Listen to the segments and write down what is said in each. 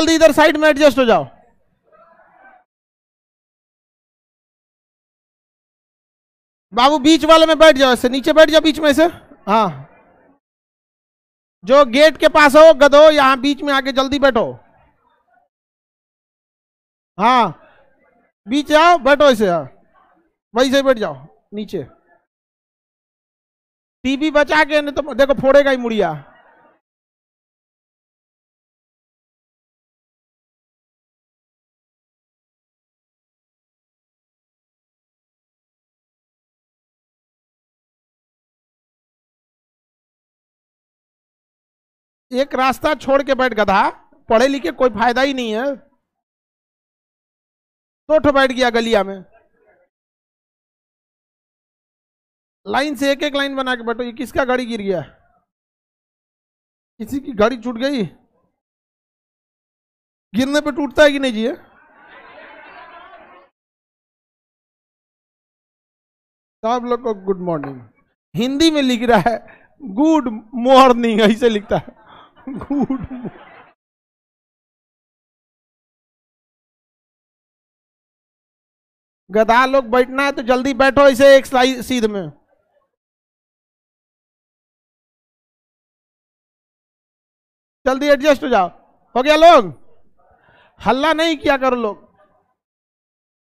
जल्दी इधर साइड में एडजस्ट हो जाओ बाबू बीच वाले में बैठ जाओ ऐसे नीचे बैठ जाओ बीच में से हाँ जो गेट के पास हो गधो यहां बीच में आके जल्दी बैठो हाँ बीच आओ बैठो ऐसे हाँ वहीं से बैठ जाओ नीचे टीवी बचा के नहीं तो देखो फोड़ेगा ही मुड़िया एक रास्ता छोड़ के बैठ गधा पढ़े लिखे कोई फायदा ही नहीं है तो ठो बैठ गया गलिया में लाइन से एक एक लाइन बना के बैठो ये किसका गाड़ी गिर गया किसी की गाड़ी छूट गई गिरने पे टूटता है कि नहीं जी सब लोग को गुड मॉर्निंग हिंदी में लिख रहा है गुड मॉर्निंग ऐसे लिखता है गुड गदा लोग बैठना है तो जल्दी बैठो इसे एक सीध में जल्दी एडजस्ट हो जाओ हो गया लोग हल्ला नहीं किया करो लोग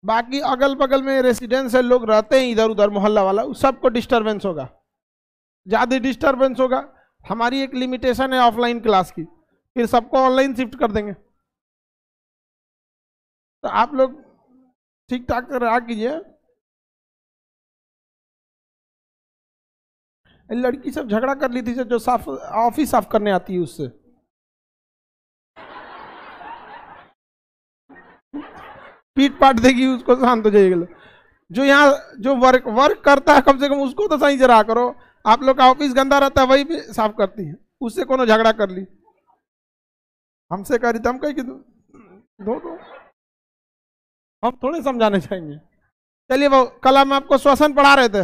बाकी अगल बगल में रेसिडेंस है लोग रहते हैं इधर उधर मोहल्ला वाला सबको डिस्टरबेंस होगा ज़्यादा डिस्टरबेंस होगा हमारी एक लिमिटेशन है ऑफलाइन क्लास की फिर सबको ऑनलाइन शिफ्ट कर देंगे तो आप लोग ठीक ठाक रहा कीजिए लड़की सब झगड़ा कर ली थी जो साफ ऑफिस साफ करने आती है उससे पीट पाट देगी उसको शांत हो जाएगा जो यहाँ जो वर्क वर्क करता है कम से कम उसको तो सही से रहा करो आप लोग का ऑफिस गंदा रहता है वही साफ करती है उससे को झगड़ा कर ली हमसे कह रही तो हम कही कि दो दो हम थोड़े समझाने चाहेंगे चलिए वो कल हम आपको श्वसन पढ़ा रहे थे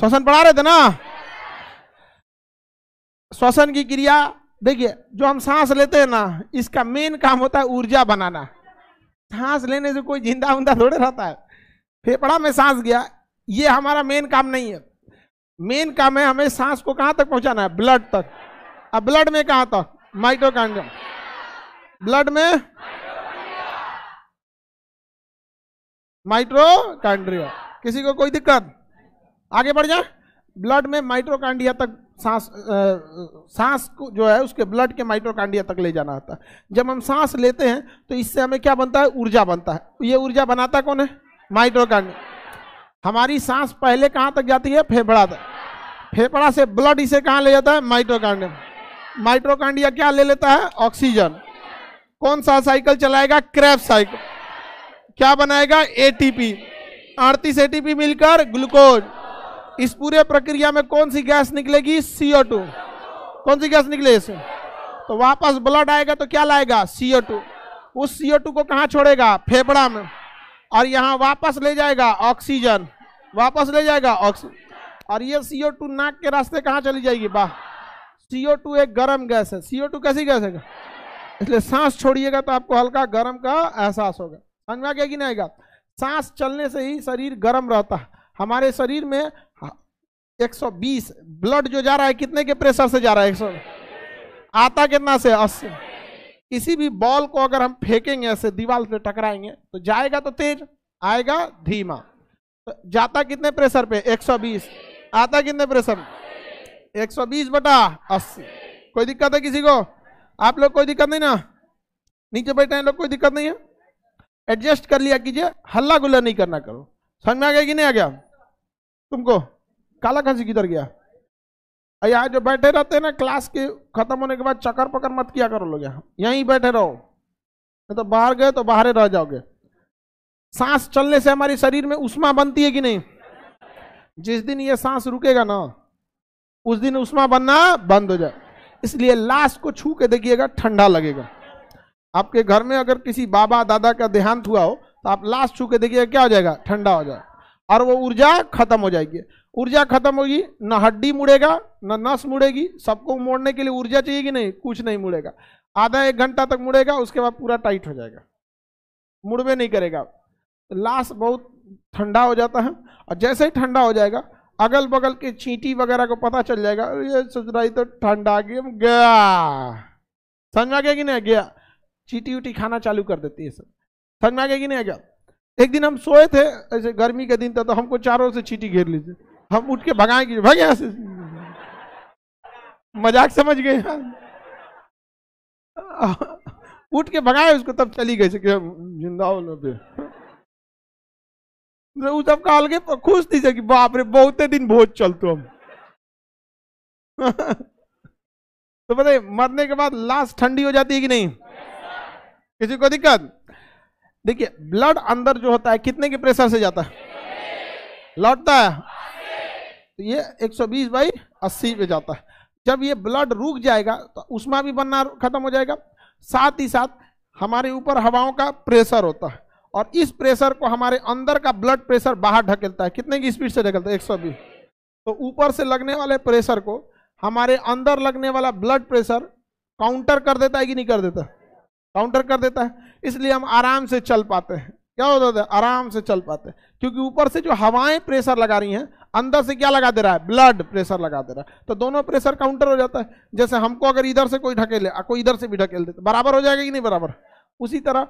श्वसन पढ़ा रहे थे ना श्वसन की क्रिया देखिए जो हम सांस लेते हैं ना इसका मेन काम होता है ऊर्जा बनाना सांस लेने से कोई जिंदा उंदा थोड़े रहता है फेफड़ा में सांस गया ये हमारा मेन काम नहीं है मेन काम है हमें सांस को कहां तक पहुंचाना है ब्लड तक अब ब्लड में कहां तक माइटोकांड्रिया ब्लड में माइट्रोकांड्रिया किसी को कोई दिक्कत आगे बढ़ जाए ब्लड में माइट्रोकांडिया तक सांस आ, सांस को जो है उसके ब्लड के माइट्रोकांडिया तक ले जाना होता है जब हम सांस लेते हैं तो इससे हमें क्या बनता है ऊर्जा बनता है ये ऊर्जा बनाता कौन है माइट्रोकांडिया हमारी सांस पहले कहाँ तक जाती है फेफड़ा तक फेफड़ा से ब्लड इसे कहाँ ले जाता है माइट्रोकांडिया माइट्रोकांडिया क्या ले लेता है ऑक्सीजन कौन सा साइकिल चलाएगा क्रैप साइकिल क्या बनाएगा एटीपी अड़तीस एटीपी मिलकर ग्लूकोज इस पूरे प्रक्रिया में कौन सी गैस निकलेगी सीओ टू कौन सी गैस निकले इसे तो वापस ब्लड आएगा तो क्या लाएगा सीओ टू उस सीओ टू को कहाँ छोड़ेगा फेफड़ा में और यहाँ वापस ले जाएगा ऑक्सीजन वापस ले जाएगा ऑक्सीजन और ये सीओ टू नाक के रास्ते कहाँ चली जाएगी बाह सीओ टू एक गर्म गैस है सीओ टू कैसी गैस है इसलिए सांस छोड़िएगा तो आपको हल्का गर्म का एहसास होगा समझ में आ कि नहीं आएगा सांस चलने से ही शरीर गर्म रहता है हमारे शरीर में 120 ब्लड जो जा रहा है कितने के प्रेशर से जा रहा है 100 आता कितना से 80 किसी भी बॉल को अगर हम फेंकेंगे ऐसे दीवार से टकराएंगे तो जाएगा तो तेज आएगा धीमा जाता कितने प्रेशर पे 120 आता कितने प्रेशर 120 बटा 80 कोई दिक्कत है किसी को आप लोग कोई दिक्कत नहीं ना नीचे बैठे हैं लोग कोई दिक्कत नहीं है एडजस्ट कर लिया कीजिए हल्ला गुल्ला नहीं करना करो समझ में आ गया कि नहीं आ गया तुमको काला खांसी किधर गया यहाँ जो बैठे रहते हैं ना क्लास के खत्म होने के बाद चक्कर पकड़ मत किया करो लोग यहाँ यहीं बैठे रहो नहीं तो बाहर गए तो बाहर ही रह जाओगे सांस चलने से हमारे शरीर में उष्मा बनती है कि नहीं जिस दिन ये सांस रुकेगा ना उस दिन उष्मा बनना बंद हो जाए इसलिए लाश को छू के देखिएगा ठंडा लगेगा आपके घर में अगर किसी बाबा दादा का देहांत हुआ हो तो आप लाश छू के देखिएगा क्या हो जाएगा ठंडा हो जाए और वो ऊर्जा खत्म हो जाएगी ऊर्जा खत्म होगी न हड्डी मुड़ेगा न नस मुड़ेगी सबको मोड़ने के लिए ऊर्जा चाहिए कि नहीं कुछ नहीं मुड़ेगा आधा एक घंटा तक मुड़ेगा उसके बाद पूरा टाइट हो जाएगा मुड़वे नहीं करेगा लाश बहुत ठंडा हो जाता है और जैसे ही ठंडा हो जाएगा अगल बगल के चींटी वगैरह को पता चल जाएगा ये ससुराई तो ठंडा गया गया समझ में आ गया कि नहीं गया चींटी उटी खाना चालू कर देती है सब समझ में आ गया कि नहीं गया एक दिन हम सोए थे ऐसे गर्मी का दिन था तो हमको चारों से चीटी घेर लीजिए हम उठ के भगाए भाग यहाँ से मजाक समझ गए उठ के भगाए उसको तब चली गई जिंदा हो सब कहल के खुश थी सकी बाप रे बहुते दिन भोज चलतो हम तो बताइए मरने के बाद लाश ठंडी हो जाती है कि नहीं किसी को दिक्कत देखिए ब्लड अंदर जो होता है कितने के प्रेशर से जाता है लौटता है तो ये 120 बाई 80 पे जाता है जब ये ब्लड रुक जाएगा तो उसमें भी बनना खत्म हो जाएगा साथ ही साथ हमारे ऊपर हवाओं का प्रेशर होता है और इस प्रेशर को हमारे अंदर का ब्लड प्रेशर बाहर ढकेलता है कितने की स्पीड से ढकेलता है एक तो ऊपर से लगने वाले प्रेशर को हमारे अंदर लगने वाला ब्लड प्रेशर काउंटर कर देता है कि नहीं कर देता काउंटर कर देता है इसलिए हम आराम से चल पाते हैं क्या होता है आराम से चल पाते हैं क्योंकि ऊपर से जो हवाएं प्रेशर लगा रही हैं अंदर से क्या लगा दे रहा है ब्लड प्रेशर लगा दे रहा है तो दोनों प्रेशर काउंटर हो जाता है जैसे हमको अगर इधर से कोई ढकेले कोई इधर से भी ढकेल दे बराबर हो जाएगा कि नहीं बराबर उसी तरह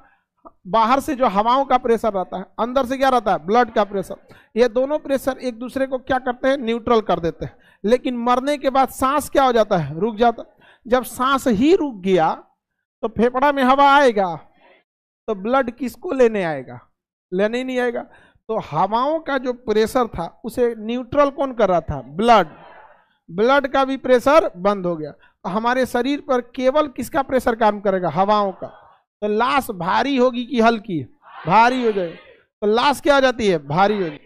बाहर से जो हवाओं का प्रेशर रहता है अंदर से क्या रहता है ब्लड का प्रेशर ये दोनों प्रेशर एक दूसरे को क्या करते हैं न्यूट्रल कर देते हैं लेकिन मरने के बाद सांस क्या हो जाता है रुक जाता जब सांस ही रुक गया तो फेफड़ा में हवा आएगा तो ब्लड किसको लेने आएगा लेने ही नहीं आएगा तो हवाओं का जो प्रेशर था उसे न्यूट्रल कौन कर रहा था ब्लड ब्लड का भी प्रेशर बंद हो गया तो हमारे शरीर पर केवल किसका प्रेशर काम करेगा हवाओं का तो लाश भारी होगी कि हल्की भारी हो जाए तो लाश क्या हो जाती है भारी हो जाए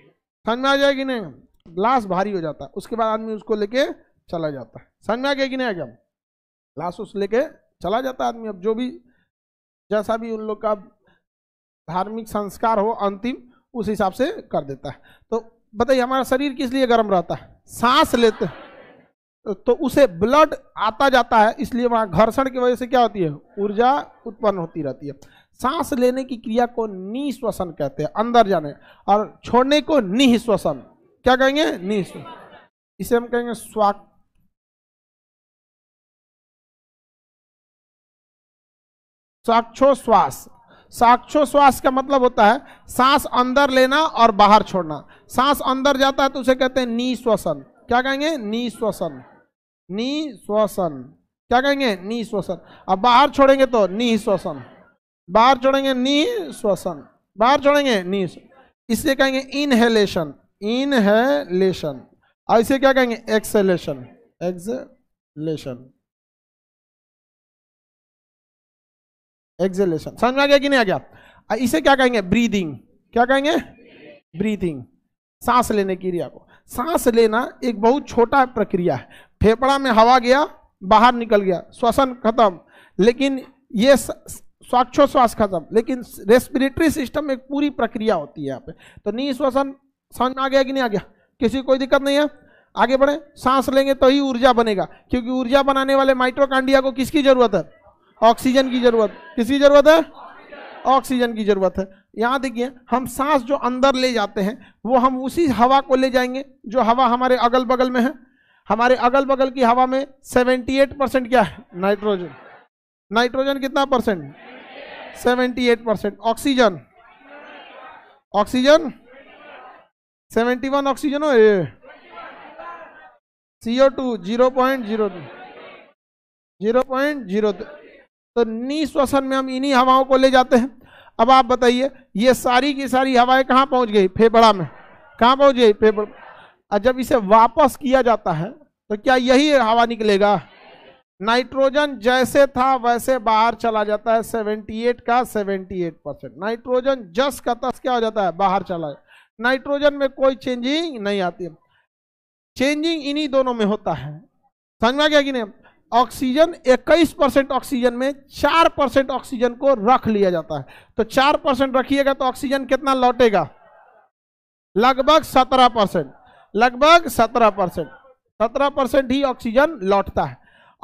समझ में आ जाएगी नहीं लाश भारी हो जाता है उसके बाद आदमी उसको लेके चला जाता है समझ में आ गया कि नहीं आ गया लाश उस लेके चला जाता है आदमी अब जो भी जैसा भी उन लोग का धार्मिक संस्कार हो अंतिम उस हिसाब से कर देता है तो बताइए हमारा शरीर किस लिए गर्म रहता है सांस लेते हैं तो उसे ब्लड आता जाता है इसलिए वहाँ घर्षण की वजह से क्या होती है ऊर्जा उत्पन्न होती रहती है सांस लेने की क्रिया को निश्वसन कहते हैं अंदर जाने और छोड़ने को निःश्वसन क्या कहेंगे निःश्वसन इसे हम कहेंगे स्वाक साक्षो श्वास साक्षो श्वास का मतलब होता है सांस अंदर लेना और बाहर छोड़ना सांस अंदर जाता है तो उसे कहते हैं निश्वसन क्या कहेंगे निश्वसन निश्वसन क्या कहेंगे निश्वसन अब बाहर छोड़ेंगे तो निश्वसन बाहर छोड़ेंगे निश्वसन बाहर छोड़ेंगे नि इसे कहेंगे इनहेलेशन इनहेलेशन और इसे क्या कहेंगे एक्सेलेशन एक्सेलेशन एक्सेलेशन समझ में आ गया कि नहीं आ गया इसे क्या कहेंगे ब्रीदिंग क्या कहेंगे ब्रीथिंग सांस लेने की क्रिया को सांस लेना एक बहुत छोटा प्रक्रिया है फेफड़ा में हवा गया बाहर निकल गया श्वसन खत्म लेकिन ये स्वाक्षोश्वास खत्म लेकिन रेस्पिरेटरी सिस्टम एक पूरी प्रक्रिया होती है यहाँ पे तो नी श्वसन समझ में आ गया कि नहीं आ गया किसी कोई दिक्कत नहीं है आगे बढ़े सांस लेंगे तो ही ऊर्जा बनेगा क्योंकि ऊर्जा बनाने वाले माइट्रोकांडिया को किसकी जरूरत है ऑक्सीजन की जरूरत किसकी जरूरत है ऑक्सीजन की जरूरत है यहाँ देखिए हम सांस जो अंदर ले जाते हैं वो हम उसी हवा को ले जाएंगे जो हवा हमारे अगल बगल में है हमारे अगल बगल की हवा में 78 परसेंट क्या है नाइट्रोजन नाइट्रोजन कितना percent 78 percent oxygen oxygen 71 oxygen हो ये CO two zero point zero zero point zero तो निश्वसन में हम इन्हीं हवाओं को ले जाते हैं अब आप बताइए ये सारी की सारी हवाएं कहाँ पहुंच गई फेफड़ा में कहाँ पहुंच गई फेफड़ा और जब इसे वापस किया जाता है तो क्या यही हवा निकलेगा नाइट्रोजन जैसे था वैसे बाहर चला जाता है 78 का 78 परसेंट नाइट्रोजन जस का तस क्या हो जाता है बाहर चला जाता नाइट्रोजन में कोई चेंजिंग नहीं आती है चेंजिंग इन्हीं दोनों में होता है समझ में गया कि नहीं ऑक्सीजन 21 परसेंट ऑक्सीजन में 4 परसेंट ऑक्सीजन को रख लिया जाता है तो 4 परसेंट रखिएगा तो ऑक्सीजन कितना लौटेगा लगभग 17 परसेंट लगभग सत्रह परसेंट सत्रह परसेंट ही ऑक्सीजन लौटता है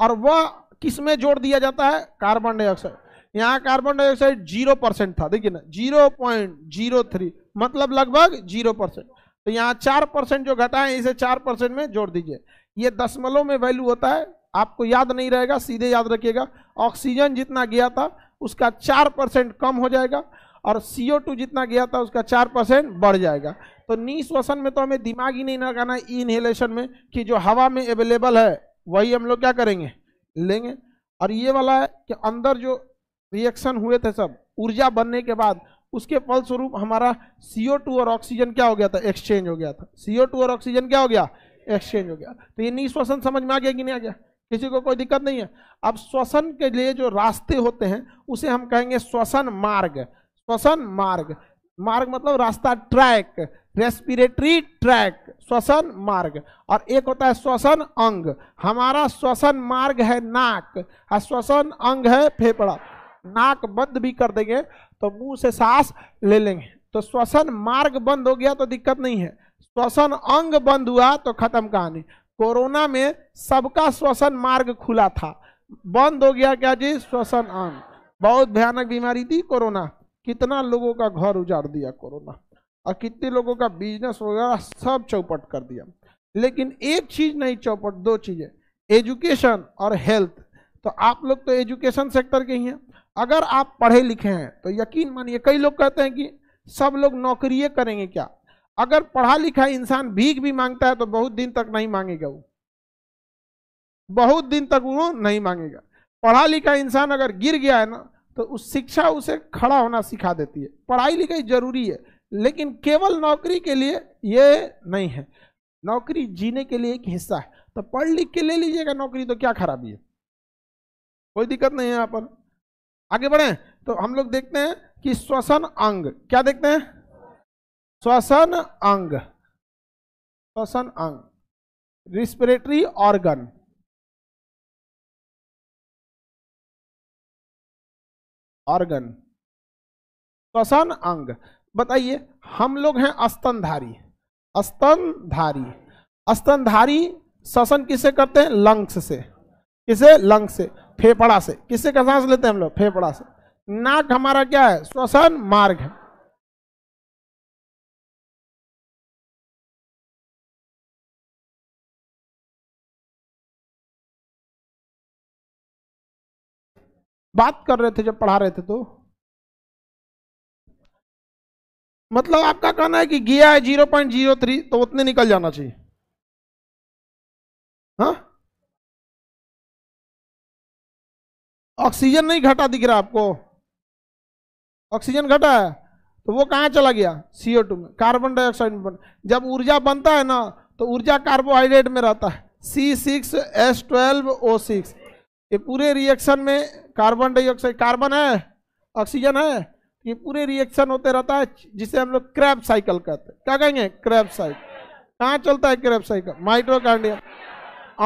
और वह किस में जोड़ दिया जाता है कार्बन डाइऑक्साइड यहाँ कार्बन डाइऑक्साइड जीरो परसेंट था देखिए ना जीरो पॉइंट जीरो थ्री मतलब लगभग जीरो परसेंट तो यहाँ चार परसेंट जो घटा है इसे चार परसेंट में जोड़ दीजिए ये दसमलव में वैल्यू होता है आपको याद नहीं रहेगा सीधे याद रखिएगा ऑक्सीजन जितना गया था उसका चार परसेंट कम हो जाएगा और CO2 जितना गया था उसका चार परसेंट बढ़ जाएगा तो निश्वसन में तो हमें दिमाग ही नहीं लगाना इनहेलेशन में कि जो हवा में अवेलेबल है वही हम लोग क्या करेंगे लेंगे और ये वाला है कि अंदर जो रिएक्शन हुए थे सब ऊर्जा बनने के बाद उसके फलस्वरूप हमारा सीओ टू और ऑक्सीजन क्या हो गया था एक्सचेंज हो गया था सीओ टू और ऑक्सीजन क्या हो गया एक्सचेंज हो गया तो ये श्वसन समझ में आ गया कि नहीं आ गया किसी को कोई दिक्कत नहीं है अब श्वसन के लिए जो रास्ते होते हैं उसे हम कहेंगे श्वसन मार्ग श्वसन मार्ग मार्ग मतलब रास्ता ट्रैक रेस्पिरेटरी ट्रैक श्वसन मार्ग और एक होता है श्वसन अंग हमारा श्वसन मार्ग है नाक और श्वसन अंग है फेफड़ा नाक बंद भी कर देंगे तो मुंह से सांस ले लेंगे तो श्वसन मार्ग बंद हो गया तो दिक्कत नहीं है श्वसन अंग बंद हुआ तो खत्म कहानी कोरोना में सबका श्वसन मार्ग खुला था बंद हो गया क्या जी श्वसन अंग बहुत भयानक बीमारी थी कोरोना कितना लोगों का घर उजाड़ दिया कोरोना और कितने लोगों का बिजनेस वगैरह सब चौपट कर दिया लेकिन एक चीज नहीं चौपट दो चीजें एजुकेशन और हेल्थ तो आप लोग तो एजुकेशन सेक्टर के ही हैं अगर आप पढ़े लिखे हैं तो यकीन मानिए कई लोग कहते हैं कि सब लोग नौकरिए करेंगे क्या अगर पढ़ा लिखा इंसान भीख भी मांगता है तो बहुत दिन तक नहीं मांगेगा वो बहुत दिन तक वो नहीं मांगेगा पढ़ा लिखा इंसान अगर गिर गया है ना तो उस शिक्षा उसे खड़ा होना सिखा देती है पढ़ाई लिखाई जरूरी है लेकिन केवल नौकरी के लिए ये नहीं है नौकरी जीने के लिए एक हिस्सा है तो पढ़ लिख के ले लीजिएगा नौकरी तो क्या खराबी है कोई दिक्कत नहीं है यहाँ पर आगे बढ़े तो हम लोग देखते हैं कि श्वसन अंग क्या देखते हैं श्वसन अंग श्वसन अंग रिस्पिरेटरी ऑर्गन ऑर्गन श्वसन तो अंग बताइए हम लोग हैं अस्तनधारी अस्तनधारी अस्तनधारी श्वसन किसे करते हैं लंग्स से किसे लंग्स से फेफड़ा से किससे का सांस लेते हैं हम लोग फेफड़ा से नाक हमारा क्या है श्वसन मार्ग है बात कर रहे थे जब पढ़ा रहे थे तो मतलब आपका कहना है कि गया है जीरो पॉइंट जीरो थ्री तो उतने निकल जाना चाहिए हाँ? ऑक्सीजन नहीं घटा दिख रहा आपको ऑक्सीजन घटा है तो वो कहां चला गया सीओ टू में कार्बन डाइऑक्साइड में जब ऊर्जा बनता है ना तो ऊर्जा कार्बोहाइड्रेट में रहता है C six S twelve O six ये पूरे रिएक्शन में कार्बन डाइऑक्साइड कार्बन है ऑक्सीजन है ये पूरे रिएक्शन होते रहता है जिसे हम लोग क्रैप साइकिल कहते हैं क्या कहेंगे क्रैप साइकिल कहाँ चलता है क्रैप साइकिल माइट्रोकार्डियम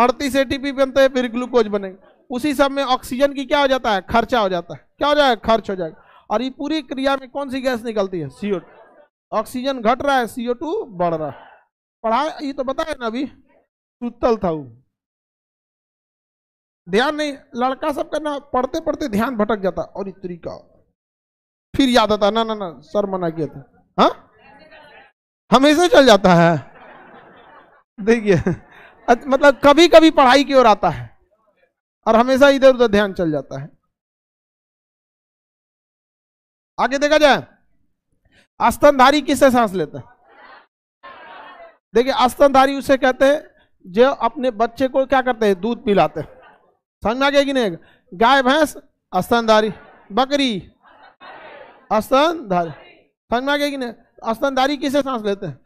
अड़तीस एटीपी बनते हैं फिर ग्लूकोज बनेंगे उसी सब में ऑक्सीजन की क्या हो जाता है खर्चा हो जाता है क्या हो जाएगा खर्च हो जाएगा और ये पूरी क्रिया में कौन सी गैस निकलती है सीओ ऑक्सीजन घट रहा है सीओ बढ़ रहा है पढ़ा ये तो बताए ना अभी सुतल था वो ध्यान नहीं लड़का सब करना पढ़ते पढ़ते ध्यान भटक जाता और इतरी का फिर याद आता ना ना ना सर मना किया था हाँ हमेशा चल जाता है देखिए मतलब कभी कभी पढ़ाई की ओर आता है और हमेशा इधर उधर ध्यान चल जाता है आगे देखा जाए अस्तनधारी किससे सांस लेता है देखिए अस्तनधारी उसे कहते हैं जो अपने बच्चे को क्या करते हैं दूध पिलाते हैं समझ में आ गया कि नहीं गाय भैंस अस्तनदारी बकरी स्तनधारी समझ में आ गया कि नहीं किसे सांस लेते हैं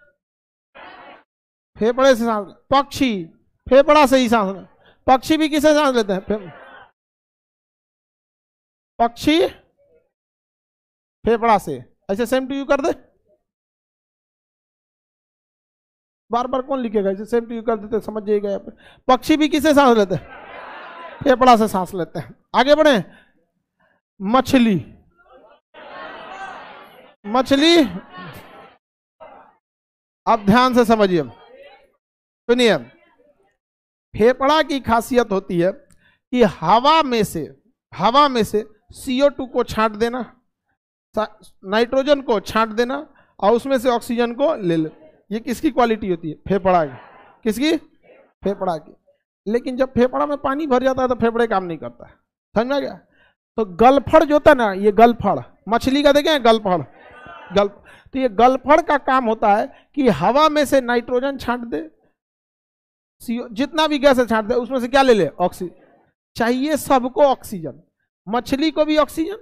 फेफड़े से सांस पक्षी फेफड़ा से ही सांस पक्षी भी किसे सांस लेते हैं पक्षी फेफड़ा से ऐसे सेम टू यू कर दे बार बार कौन लिखेगा ऐसे सेम टू यू कर देते समझ जाइएगा यहाँ पे पक्षी भी किसे सांस लेते हैं फेफड़ा से सांस लेते हैं आगे बढ़े मछली मछली अब ध्यान से समझिए सुनिए फेफड़ा की खासियत होती है कि हवा में से हवा में से CO2 को छांट देना नाइट्रोजन को छांट देना और उसमें से ऑक्सीजन को ले ले ये किसकी क्वालिटी होती है फेफड़ा की किसकी फेफड़ा की लेकिन जब फेफड़ा में पानी भर जाता है तो फेफड़े काम नहीं करता है समझ में गया तो गलफड़ जो होता है ना ये गलफड़ मछली का देखें गलफड़ गल तो ये गलफड़ का काम होता है कि हवा में से नाइट्रोजन छांट दे सीओ जितना भी गैस है छांट दे उसमें से क्या ले ले ऑक्सीजन चाहिए सबको ऑक्सीजन मछली को भी ऑक्सीजन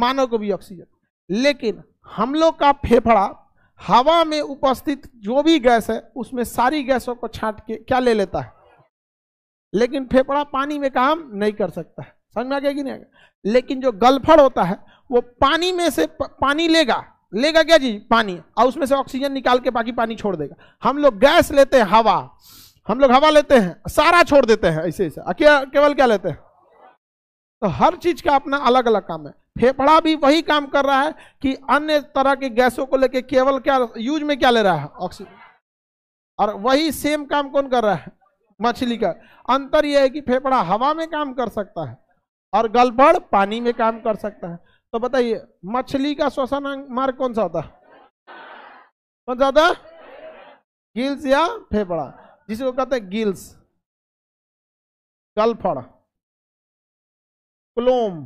मानव को भी ऑक्सीजन लेकिन हम लोग का फेफड़ा हवा में उपस्थित जो भी गैस है उसमें सारी गैसों को छांट के क्या ले लेता है लेकिन फेफड़ा पानी में काम नहीं कर सकता है समझ में आ गया कि नहीं लेकिन जो गलफड़ होता है वो पानी में से पानी लेगा लेगा क्या जी पानी और उसमें से ऑक्सीजन निकाल के बाकी पानी छोड़ देगा हम लोग गैस लेते हैं हवा हम लोग हवा लेते हैं सारा छोड़ देते हैं ऐसे ऐसे केवल क्या लेते हैं तो हर चीज का अपना अलग अलग काम है फेफड़ा भी वही काम कर रहा है कि अन्य तरह के गैसों को लेके केवल क्या यूज में क्या ले रहा है ऑक्सीजन और वही सेम काम कौन कर रहा है मछली का अंतर यह है कि फेफड़ा हवा में काम कर सकता है और गलबड़ पानी में काम कर सकता है तो बताइए मछली का श्वसन अं- मार्ग कौन सा होता कौन सा होता गिल्स या फेफड़ा जिसको कहते हैं गिल्स गलफड़ क्लोम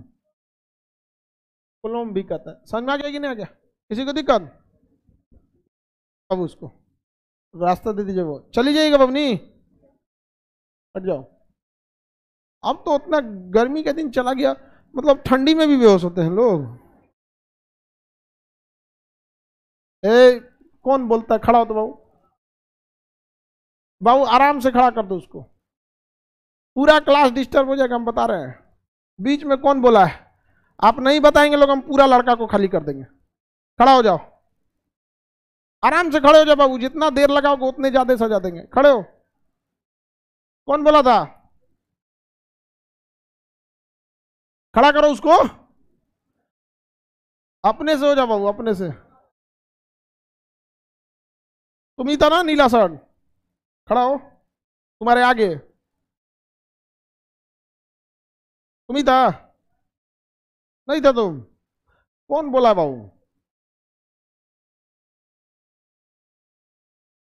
क्लोम भी कहते हैं समझ में आ गया कि नहीं आ गया किसी को दिक्कत अब उसको रास्ता दे दीजिए वो चली जाइएगा बबनी हट जाओ अब तो उतना गर्मी का दिन चला गया मतलब ठंडी में भी बेहोश होते हैं लोग ए कौन बोलता है खड़ा हो तो बाबू बाबू आराम से खड़ा कर दो उसको पूरा क्लास डिस्टर्ब हो जाएगा हम बता रहे हैं बीच में कौन बोला है आप नहीं बताएंगे लोग हम पूरा लड़का को खाली कर देंगे खड़ा हो जाओ आराम से खड़े हो जाओ बाबू जितना देर लगाओगे उतने ज़्यादा सजा देंगे खड़े हो कौन बोला था खड़ा करो उसको अपने से हो जा बाबू अपने से तुम ही था ना नीला शर्ट खड़ा हो तुम्हारे आगे तुम ही था नहीं था तुम कौन बोला बाबू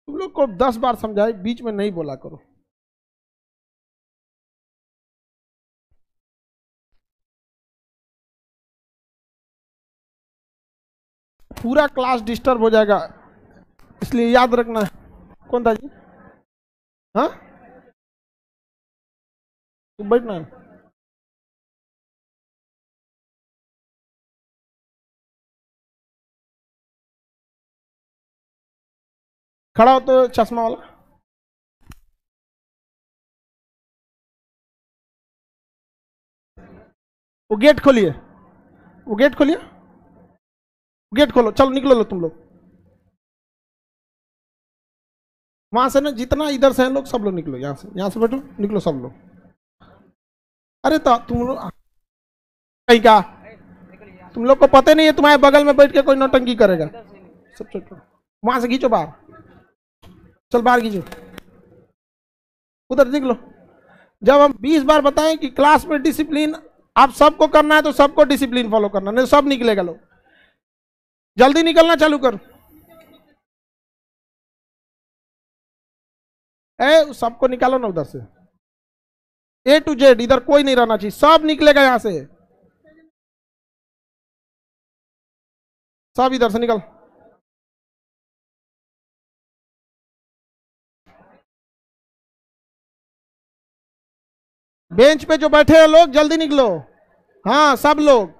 तुम लोग को दस बार समझाए बीच में नहीं बोला करो पूरा क्लास डिस्टर्ब हो जाएगा इसलिए याद रखना है कौन था जी हाँ बैठना है खड़ा हो तो चश्मा वाला वो गेट खोलिए वो गेट खोलिए गेट खोलो चलो निकलो लो तुम लोग वहां से ना जितना इधर से है लोग सब लोग निकलो यहाँ से यहाँ से बैठो निकलो सब लोग अरे तो तुम लोग कहीं का तुम लोग को पता नहीं है तुम्हारे बगल में बैठ के कोई नौटंकी करेगा सब छोटो वहां से खींचो बाहर चल बाहर खींचो उधर निकलो जब हम 20 बार बताएं कि क्लास में डिसिप्लिन आप सबको करना है तो सबको डिसिप्लिन फॉलो करना नहीं तो सब निकलेगा लोग जल्दी निकलना चालू कर ए सबको निकालो ना उधर से ए टू जेड इधर कोई नहीं रहना चाहिए सब निकलेगा यहां से सब इधर से निकल बेंच पे जो बैठे हैं लोग जल्दी निकलो हाँ सब लोग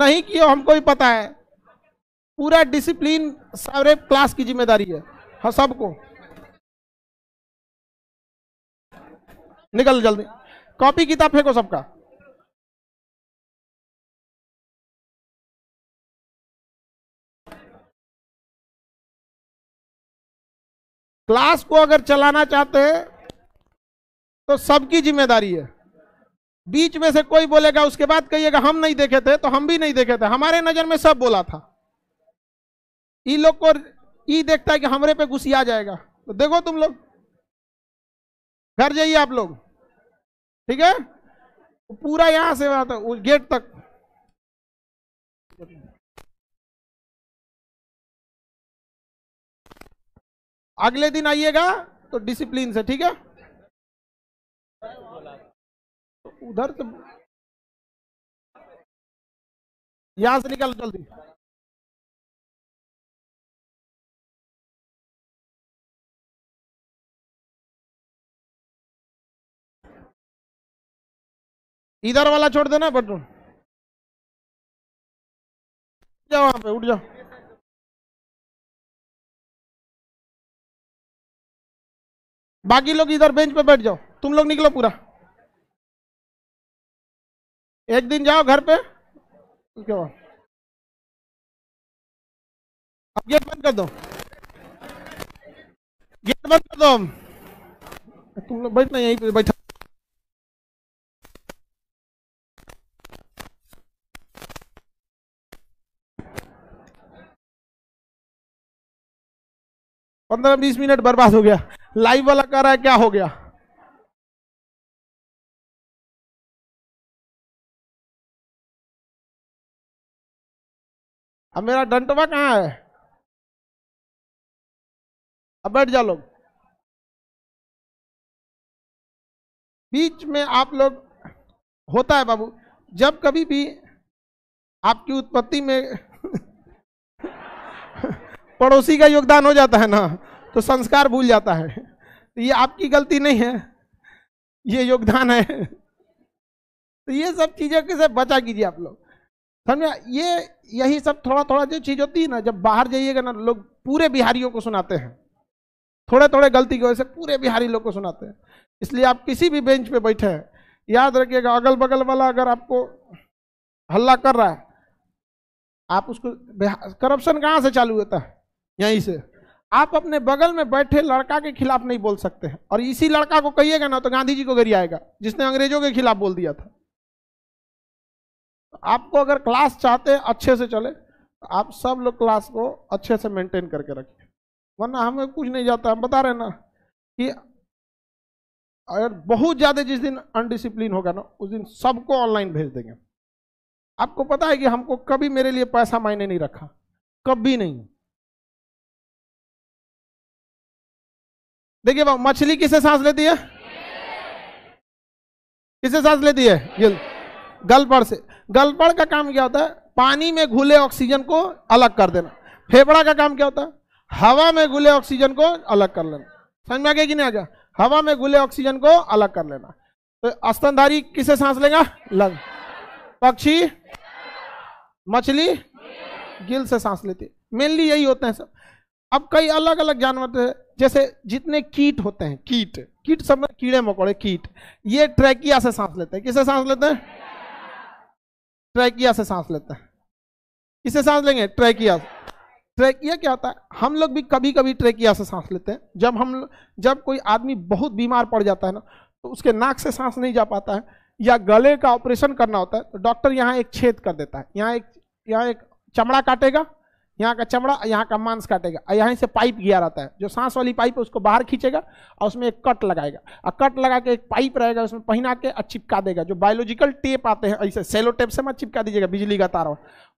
नहीं किया हमको भी पता है पूरा डिसिप्लिन सारे क्लास की जिम्मेदारी है हाँ सबको निकल जल्दी कॉपी किताब फेंको सबका क्लास को अगर चलाना चाहते हैं तो सबकी जिम्मेदारी है बीच में से कोई बोलेगा उसके बाद कहिएगा हम नहीं देखे थे तो हम भी नहीं देखे थे हमारे नजर में सब बोला था ई लोग को ई देखता है कि हमरे पे आ जाएगा तो देखो तुम लोग घर जाइए आप लोग ठीक है पूरा यहां से वहां तक गेट तक अगले दिन आइएगा तो डिसिप्लिन से ठीक है उधर तो यहां से निकल जल्दी इधर वाला छोड़ देना बटन जाओ वहां पे उठ जाओ बाकी लोग इधर बेंच पे बैठ जाओ तुम लोग निकलो पूरा एक दिन जाओ घर पे उसके बाद अब गेट बंद कर दो गेट बंद कर दो तुम लोग बैठना यहीं पे बैठा पंद्रह बीस मिनट बर्बाद हो गया लाइव वाला कह रहा है क्या हो गया अब मेरा डंटवा कहाँ है अब बैठ जा लोग बीच में आप लोग होता है बाबू जब कभी भी आपकी उत्पत्ति में पड़ोसी का योगदान हो जाता है ना तो संस्कार भूल जाता है तो ये आपकी गलती नहीं है ये योगदान है तो ये सब चीज़ों से बचा कीजिए आप लोग समझा ये यही सब थोड़ा थोड़ा जो चीज़ होती है ना जब बाहर जाइएगा ना लोग पूरे बिहारियों को सुनाते हैं थोड़े थोड़े गलती की वजह से पूरे बिहारी लोग को सुनाते हैं इसलिए आप किसी भी बेंच पे बैठे हैं याद रखिएगा अगल बगल वाला अगर आपको हल्ला कर रहा है आप उसको करप्शन कहाँ से चालू होता है यहीं से आप अपने बगल में बैठे लड़का के खिलाफ नहीं बोल सकते हैं और इसी लड़का को कहिएगा ना तो गांधी जी को आएगा जिसने अंग्रेजों के खिलाफ बोल दिया था आपको अगर क्लास चाहते हैं अच्छे से चले तो आप सब लोग क्लास को अच्छे से मेंटेन करके रखिए वरना हमें कुछ नहीं जाता हम बता रहे ना कि अगर बहुत ज़्यादा जिस दिन अनडिसिप्लिन होगा ना उस दिन सबको ऑनलाइन भेज देंगे आपको पता है कि हमको कभी मेरे लिए पैसा मायने नहीं रखा कभी नहीं देखिए मछली किसे सांस लेती है किसे सांस लेती है ये गलपड़ से गलपड़ का काम क्या होता है पानी में घुले ऑक्सीजन को अलग कर देना फेफड़ा का काम क्या होता है हवा में घुले ऑक्सीजन को अलग कर लेना समझ में आ गया कि नहीं आ गया हवा में घुले ऑक्सीजन को अलग कर लेना तो अस्तनधारी किसे सांस लेगा लंग पक्षी मछली गिल से सांस लेती मेनली यही होते हैं सब अब कई अलग अलग जानवर तो है जैसे जितने कीट होते हैं कीट कीट सब में कीड़े मकोड़े कीट ये ट्रैकिया से सांस लेते हैं किसे सांस लेते हैं ट्रैकिया से सांस लेते हैं इसे सांस लेंगे ट्रैकिया ट्रैकिया क्या होता है हम लोग भी कभी कभी ट्रैकिया से सांस लेते हैं जब हम जब कोई आदमी बहुत बीमार पड़ जाता है ना तो उसके नाक से सांस नहीं जा पाता है या गले का ऑपरेशन करना होता है तो डॉक्टर यहाँ एक छेद कर देता है यहाँ एक यहाँ एक चमड़ा काटेगा यहाँ का चमड़ा यहाँ का मांस काटेगा यहाँ से पाइप गया रहता है जो सांस वाली पाइप है उसको बाहर खींचेगा और उसमें एक कट लगाएगा और कट लगा के एक पाइप रहेगा उसमें पहना के और चिपका देगा जो बायोलॉजिकल टेप आते हैं ऐसे सेलो टेप से मत चिपका दीजिएगा बिजली का तार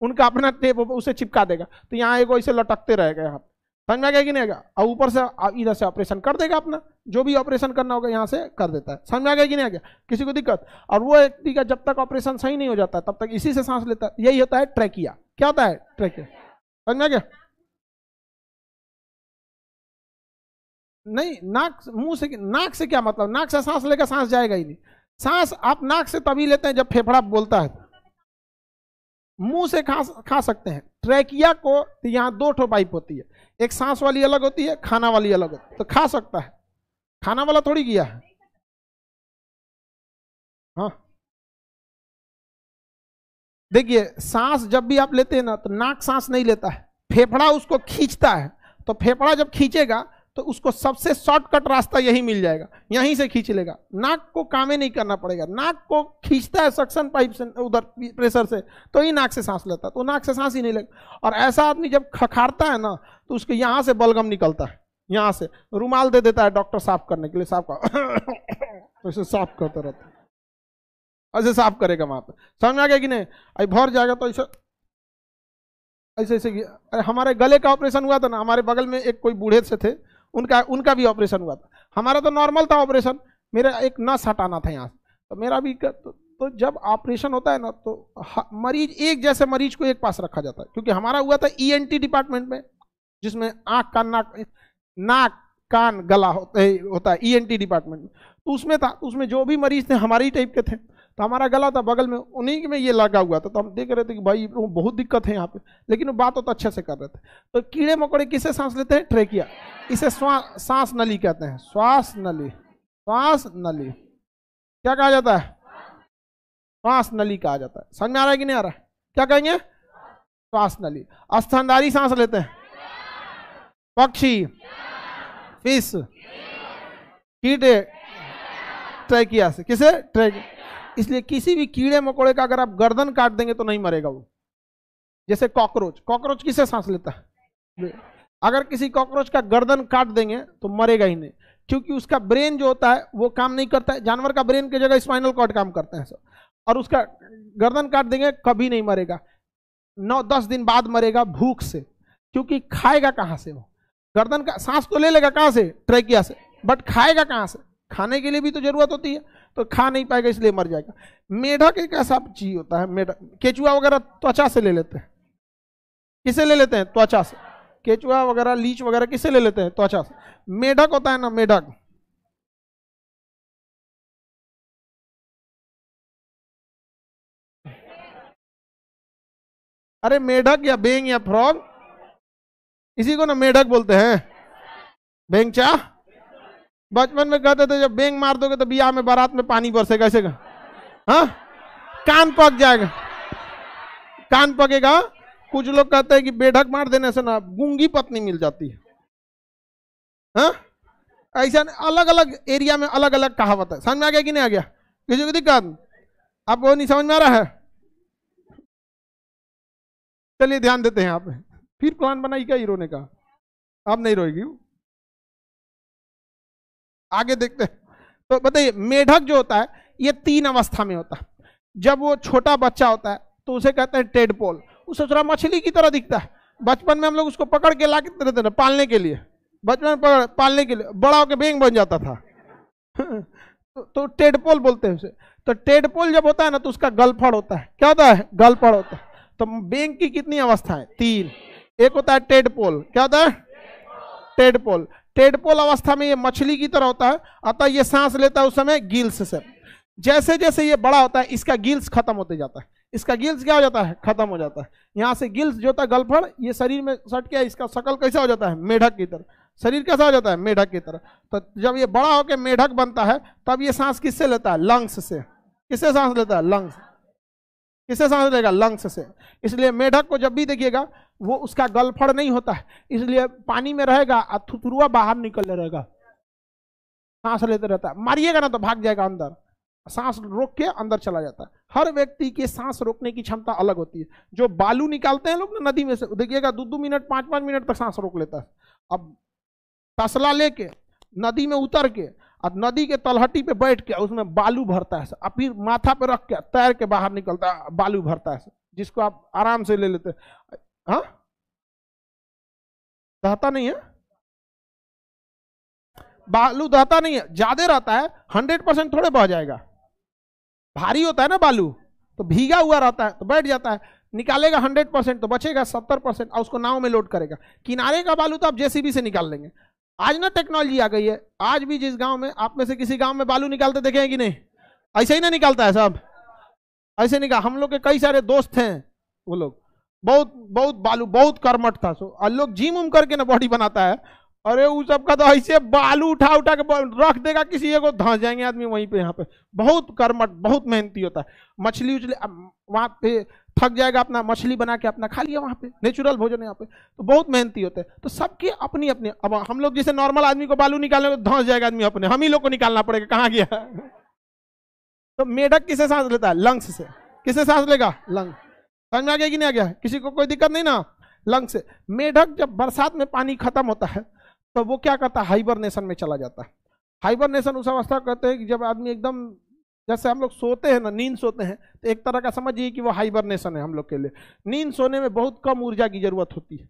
उनका अपना टेप उसे चिपका देगा तो यहाँ एगो ऐसे लटकते रहेगा यहाँ समझ में आ गया कि नहीं आएगा और ऊपर से इधर से ऑपरेशन कर देगा अपना जो भी ऑपरेशन करना होगा यहाँ से कर देता है समझ में आ गया कि नहीं आ गया किसी को दिक्कत और वो व्यक्ति का जब तक ऑपरेशन सही नहीं हो जाता तब तक इसी से सांस लेता है यही होता है ट्रैकिया क्या होता है ट्रैकिया समझ में क्या नहीं नाक मुंह से नाक से क्या मतलब नाक से सांस लेकर सांस जाएगा ही नहीं सांस आप नाक से तभी लेते हैं जब फेफड़ा बोलता है मुंह से खा खा सकते हैं ट्रैकिया को तो यहाँ दो ठो पाइप होती है एक सांस वाली अलग होती है खाना वाली अलग होती है तो खा सकता है खाना वाला थोड़ी किया है हाँ देखिए सांस जब भी आप लेते हैं ना तो नाक सांस नहीं लेता है फेफड़ा उसको खींचता है तो फेफड़ा जब खींचेगा तो उसको सबसे शॉर्टकट रास्ता यही मिल जाएगा यहीं से खींच लेगा नाक को ही नहीं करना पड़ेगा नाक को खींचता है सक्शन पाइप से उधर प्रेशर से तो ही नाक से सांस लेता है तो नाक से सांस ही नहीं लेगा और ऐसा आदमी जब खखारता है ना तो उसके यहाँ से बलगम निकलता है यहाँ से रुमाल दे देता है डॉक्टर साफ करने के लिए साफ कर तो इसे साफ करते रहते ऐसे साफ करेगा वहाँ पर समझ में आ गया कि नहीं अभी भर जाएगा तो ऐसे ऐसे ऐसे अरे हमारे गले का ऑपरेशन हुआ था ना हमारे बगल में एक कोई बूढ़े से थे उनका उनका भी ऑपरेशन हुआ था हमारा तो नॉर्मल था ऑपरेशन मेरा एक नस हटाना था यहाँ तो मेरा भी कर, तो, तो जब ऑपरेशन होता है ना तो मरीज एक जैसे मरीज को एक पास रखा जाता है क्योंकि हमारा हुआ था ई e डिपार्टमेंट में जिसमें आँख का नाक नाक कान गला होता है ई e डिपार्टमेंट में तो उसमें था तो उसमें जो भी मरीज थे हमारे ही टाइप के थे तो हमारा गला था बगल में उन्हीं में ये लगा हुआ था तो हम देख रहे थे कि भाई बहुत दिक्कत है यहाँ पे लेकिन वो बात तो अच्छे से कर रहे थे तो कीड़े मकोड़े किसे सांस लेते हैं ट्रेकिया इसे सांस नली कहते हैं श्वास नली श्वास नली क्या कहा जाता है श्वास नली कहा जाता है समझ में आ रहा है कि नहीं आ रहा है क्या कहेंगे श्वास नली अस्थानदारी सांस लेते हैं पक्षी फिश कीड़े ट्रेकिया से किसे ट्रेकिया इसलिए किसी भी कीड़े मकोड़े का अगर आप गर्दन काट देंगे तो नहीं मरेगा वो जैसे कॉकरोच कॉकरोच किसे सांस लेता है अगर किसी कॉकरोच का गर्दन काट देंगे तो मरेगा ही नहीं क्योंकि उसका ब्रेन जो होता है वो काम नहीं करता है जानवर का ब्रेन की जगह स्पाइनल कॉर्ड काम करते हैं सब और उसका गर्दन काट देंगे कभी नहीं मरेगा नौ दस दिन बाद मरेगा भूख से क्योंकि खाएगा कहाँ से वो गर्दन का सांस तो ले लेगा कहाँ से ट्रैकिया से बट खाएगा कहाँ से खाने के लिए भी तो जरूरत होती है तो खा नहीं पाएगा इसलिए मर जाएगा मेढक एक ऐसा चीज होता है मेढक केचुआ वगैरह त्वचा से ले लेते हैं किसे ले लेते हैं त्वचा से केचुआ वगैरह लीच वगैरह किसे ले लेते हैं त्वचा से मेढक होता है ना मेढक अरे मेढक या बेंग या फ्रॉग इसी को ना मेढक बोलते हैं बेंगचा बचपन में कहते थे जब बेंग मार दोगे तो बिया में बारात में पानी बरसेगा ऐसे का हाँ कान पक जाएगा कान पकेगा कुछ लोग कहते हैं कि बेढक मार देने से ना गूंगी पत्नी मिल जाती है हाँ ऐसा अलग अलग एरिया में अलग अलग कहावत है समझ में आ गया कि नहीं आ गया किसी को दिक्कत आपको नहीं समझ में आ रहा है चलिए ध्यान देते हैं आप फिर प्लान बनाई क्या हीरो ने कहा अब नहीं रोएगी आगे देखते हैं तो बताइए मेढक जो होता है ये तीन अवस्था में होता है जब वो छोटा बच्चा होता है तो उसे कहते हैं टेडपोल उसे थोड़ा मछली की तरह दिखता है बचपन में हम लोग उसको पकड़ के ला के तरह तरह पालने के लिए बचपन में पकड़ पालने के लिए बड़ा होकर बेंग बन जाता था तो, तो टेडपोल बोलते हैं उसे तो टेडपोल जब होता है ना तो उसका गलफड़ होता है क्या होता है गलफड़ होता है तो बेंग की कितनी अवस्था है तीन एक होता है टेडपोल क्या होता है टेडपोल टेडपोल अवस्था में ये मछली की तरह होता है अतः ये सांस लेता है उस समय गिल्स से जैसे जैसे ये बड़ा होता है इसका गिल्स खत्म होते जाता है इसका गिल्स क्या हो जाता है खत्म हो जाता है यहाँ से गिल्स जो होता है गलफड़ ये शरीर में सट गया इसका शकल कैसा हो जाता है मेढक की तरह शरीर कैसा हो जाता है मेढक की तरह तो जब ये बड़ा होकर मेढक बनता है तब ये सांस किससे लेता है लंग्स से किससे सांस लेता है लंग्स किससे सांस लेगा लंग्स से इसलिए मेढक को जब भी देखिएगा वो उसका गलफड़ नहीं होता है इसलिए पानी में रहेगा और थुतुरुआ बाहर निकलने रहेगा सांस लेते रहता है मारिएगा ना तो भाग जाएगा अंदर सांस रोक के अंदर चला जाता है हर व्यक्ति के सांस रोकने की क्षमता अलग होती है जो बालू निकालते हैं लोग ना नदी में से देखिएगा दो दो मिनट पाँच पाँच मिनट तक सांस रोक लेता है अब तसला लेके नदी में उतर के और नदी के तलहटी पे बैठ के उसमें बालू भरता है और फिर माथा पे रख के तैर के बाहर निकलता है बालू भरता है जिसको आप आराम से ले लेते हाँ रहता नहीं है बालू रहता नहीं है ज्यादा रहता है हंड्रेड परसेंट थोड़े बह जाएगा भारी होता है ना बालू तो भीगा हुआ रहता है तो बैठ जाता है निकालेगा हंड्रेड परसेंट तो बचेगा सत्तर परसेंट और उसको नाव में लोड करेगा किनारे का बालू तो आप जेसीबी से निकाल लेंगे आज ना टेक्नोलॉजी आ गई है आज भी जिस गांव में आप में से किसी गांव में बालू निकालते देखे हैं कि नहीं ऐसे ही ना निकालता है सब ऐसे निकाल हम लोग के कई सारे दोस्त हैं वो लोग बहुत बहुत बालू बहुत कर्मठ था सो और लोग जिम उम करके ना बॉडी बनाता है अरे उस सबका तो ऐसे बालू उठा उठा के रख देगा किसी को धंस जाएंगे आदमी वहीं पे यहाँ पे बहुत कर्मठ बहुत मेहनती होता है मछली उछली वहाँ पे थक जाएगा अपना मछली बना के अपना खा लिया वहाँ पे नेचुरल भोजन यहाँ पे तो बहुत मेहनती होते हैं तो सबकी अपनी अपनी अब हम लोग जैसे नॉर्मल आदमी को बालू निकालने तो धंस जाएगा आदमी अपने हम ही लोग को निकालना पड़ेगा कहाँ गया तो मेढक किसे सांस लेता है लंग्स से किसे सांस लेगा लंग समझ में आ गया कि नहीं आ गया किसी को कोई दिक्कत नहीं ना लंग से मेढक जब बरसात में पानी खत्म होता है तो वो क्या करता है हाइबरनेशन में चला जाता है हाइबरनेशन उस अवस्था कहते हैं कि जब आदमी एकदम जैसे हम लोग सोते हैं ना नींद सोते हैं तो एक तरह का समझिए कि वो हाइबरनेशन है हम लोग के लिए नींद सोने में बहुत कम ऊर्जा की जरूरत होती है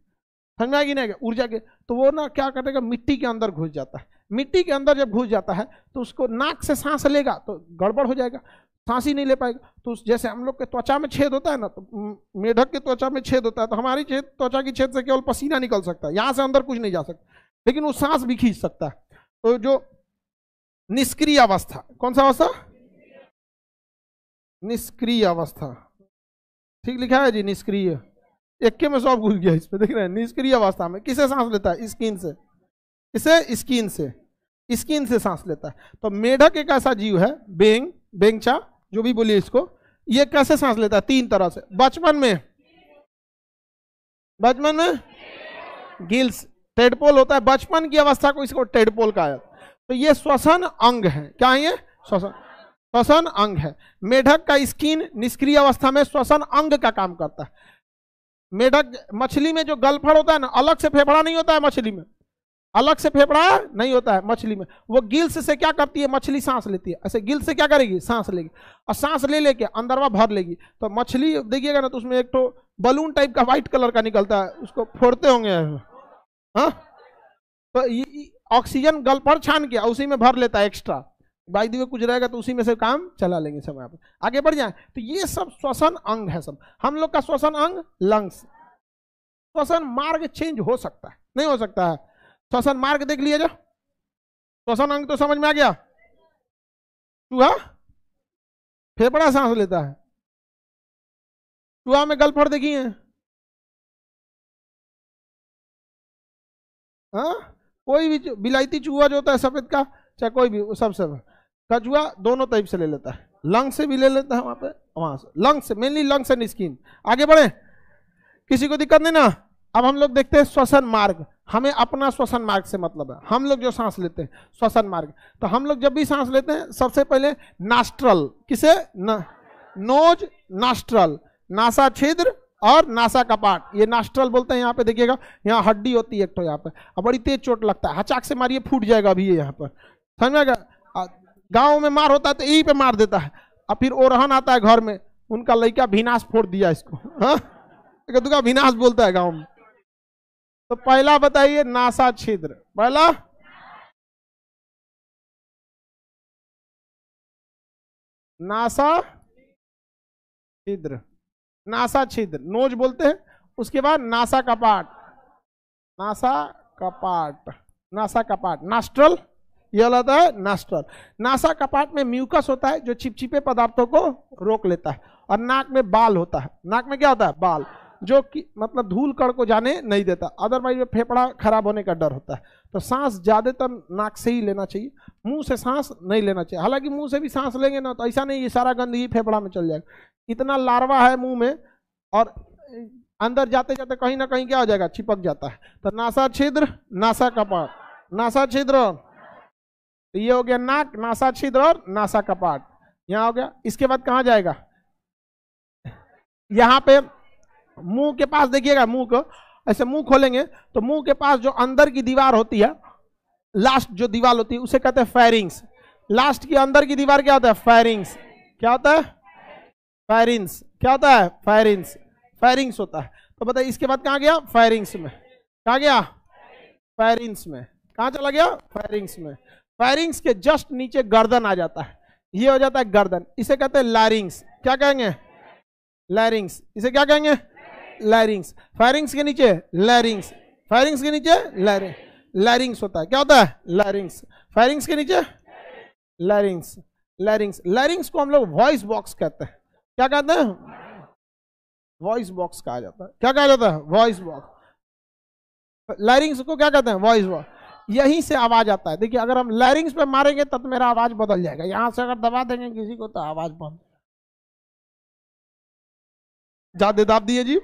समझ में आएगी ना ऊर्जा के तो वो ना क्या करेगा मिट्टी के अंदर घुस जाता है मिट्टी के अंदर जब घुस जाता है तो उसको नाक से सांस लेगा तो गड़बड़ हो जाएगा सांस ही नहीं ले पाएगा तो जैसे हम लोग के त्वचा में छेद होता है ना तो मेढक के त्वचा में छेद होता है तो हमारी छेद त्वचा की छेद से केवल पसीना निकल सकता है यहाँ से अंदर कुछ नहीं जा सकता लेकिन वो सांस भी खींच सकता है तो जो निष्क्रिय अवस्था कौन सा अवस्था निष्क्रिय अवस्था ठीक लिखा है जी निष्क्रिय एक में सब घुस गया इसमें देख रहे हैं निष्क्रिय अवस्था में किसे सांस लेता है स्किन से इसे स्किन से स्किन से सांस लेता है तो मेढक एक ऐसा जीव है बेंग बेंगचा जो भी बोलिए इसको ये कैसे सांस लेता है तीन तरह से बचपन में बचपन में गिल्स टेडपोल होता है बचपन की अवस्था को इसको टेडपोल कहा जाता है तो ये श्वसन अंग है क्या है ये श्वसन श्वसन अंग है मेढक का स्किन निष्क्रिय अवस्था में श्वसन अंग का काम करता है मेढक मछली में जो गलफड़ होता है ना अलग से फेफड़ा नहीं होता है मछली में अलग से फेफड़ा नहीं होता है मछली में वो गिल्स से क्या करती है मछली सांस लेती है ऐसे गिल्स से क्या करेगी सांस लेगी और सांस ले लेके अंदरवा भर लेगी तो मछली देखिएगा ना तो उसमें एक तो बलून टाइप का व्हाइट कलर का निकलता है उसको फोड़ते होंगे हाँ तो ऑक्सीजन गलफड़ छान के उसी में भर लेता है एक्स्ट्रा बाई दिवे कुछ रहेगा तो उसी में से काम चला लेंगे सब पर आगे बढ़ जाए तो ये सब श्वसन अंग है सब हम लोग का श्वसन अंग लंग्स श्वसन मार्ग चेंज हो सकता है नहीं हो सकता है श्वसन मार्ग देख लिया जो श्वसन अंग तो समझ में आ गया चूहा फेफड़ा सांस लेता है चूहा में गलफड़ देखी है हाँ? कोई भी बिलायती चूहा जो होता है सफेद का चाहे कोई भी सब सब कजुआ दोनों टाइप से ले लेता है लंग से भी ले लेता है वहां पे वहां से लंग से मेनली लंग्स एंड स्किन आगे बढ़े किसी को दिक्कत नहीं ना अब हम लोग देखते हैं श्वसन मार्ग हमें अपना श्वसन मार्ग से मतलब है हम लोग जो सांस लेते हैं श्वसन मार्ग तो हम लोग जब भी सांस लेते हैं सबसे पहले नास्ट्रल किसे न, नोज नास्ट्रल नासा छिद्र और नासा का पार्ट ये नास्ट्रल बोलते हैं यहाँ पे देखिएगा यहाँ हड्डी होती है एक तो यहाँ पे और बड़ी तेज चोट लगता है हचाक से मारिए फूट जाएगा अभी ये यहाँ पर समझ में गांव में मार होता है तो यहीं पे मार देता है और फिर ओरहन आता है घर में उनका लड़का भिनाश फोड़ दिया इसको हाँ भिनाश बोलता है गांव में तो पहला बताइए नासा छिद्र पहला नासा छिद्र नासा छिद्र नोज बोलते हैं उसके बाद नासा कपाट नासा कपाट नासा कपाट नास्ट्रल यह रहता है नास्टर नासा कपाट में म्यूकस होता है जो छिपछिपे पदार्थों को रोक लेता है और नाक में बाल होता है नाक में क्या होता है बाल जो कि मतलब धूल कण को जाने नहीं देता अदरवाइज में फेफड़ा खराब होने का डर होता है तो सांस ज़्यादातर नाक से ही लेना चाहिए मुंह से सांस नहीं लेना चाहिए हालांकि मुंह से भी सांस लेंगे ना तो ऐसा नहीं ये सारा गंदगी फेफड़ा में चल जाएगा इतना लार्वा है मुंह में और अंदर जाते जाते कहीं ना कहीं क्या हो जाएगा चिपक जाता है तो नासा छिद्र नासा कपाट नासा छिद्र तो ये हो गया नाक नासा छिद्र और नासा का पार्ट यहाँ हो गया इसके बाद कहाँ जाएगा यहाँ पे मुंह के पास देखिएगा मुंह को ऐसे मुंह खोलेंगे तो मुंह के पास जो अंदर की दीवार होती है लास्ट जो दीवार होती है उसे कहते हैं फायरिंग्स लास्ट की अंदर की दीवार क्या होता है फायरिंग्स क्या होता है फायरिंग्स क्या होता है फायरिंग्स फायरिंग्स होता है तो बताइए इसके बाद कहाँ गया फायरिंग्स में कहाँ गया फायरिंग्स में कहाँ चला गया फायरिंग्स में फायरिंग्स के जस्ट नीचे गर्दन आ जाता है ये हो जाता है गर्दन इसे कहते हैं लैरिंग्स क्या कहेंगे लैरिंग्स इसे क्या कहेंगे लैरिंग्स फायरिंग्स के नीचे लैरिंग्स फायरिंग्स के नीचे लैरिंग्स होता है क्या होता है लैरिंग्स फायरिंग्स के नीचे लैरिंग्स लैरिंग्स लैरिंग्स को हम लोग वॉइस बॉक्स कहते हैं क्या कहते हैं वॉइस बॉक्स कहा जाता है क्या कहा जाता है वॉइस बॉक्स लैरिंग्स को क्या कहते हैं वॉइस बॉक्स यहीं से आवाज आता है देखिए अगर हम लैरिंग्स पे मारेंगे तब तो मेरा आवाज बदल जाएगा यहां से अगर दबा देंगे किसी को तो आवाज बंद ज्यादा दाब दिए जी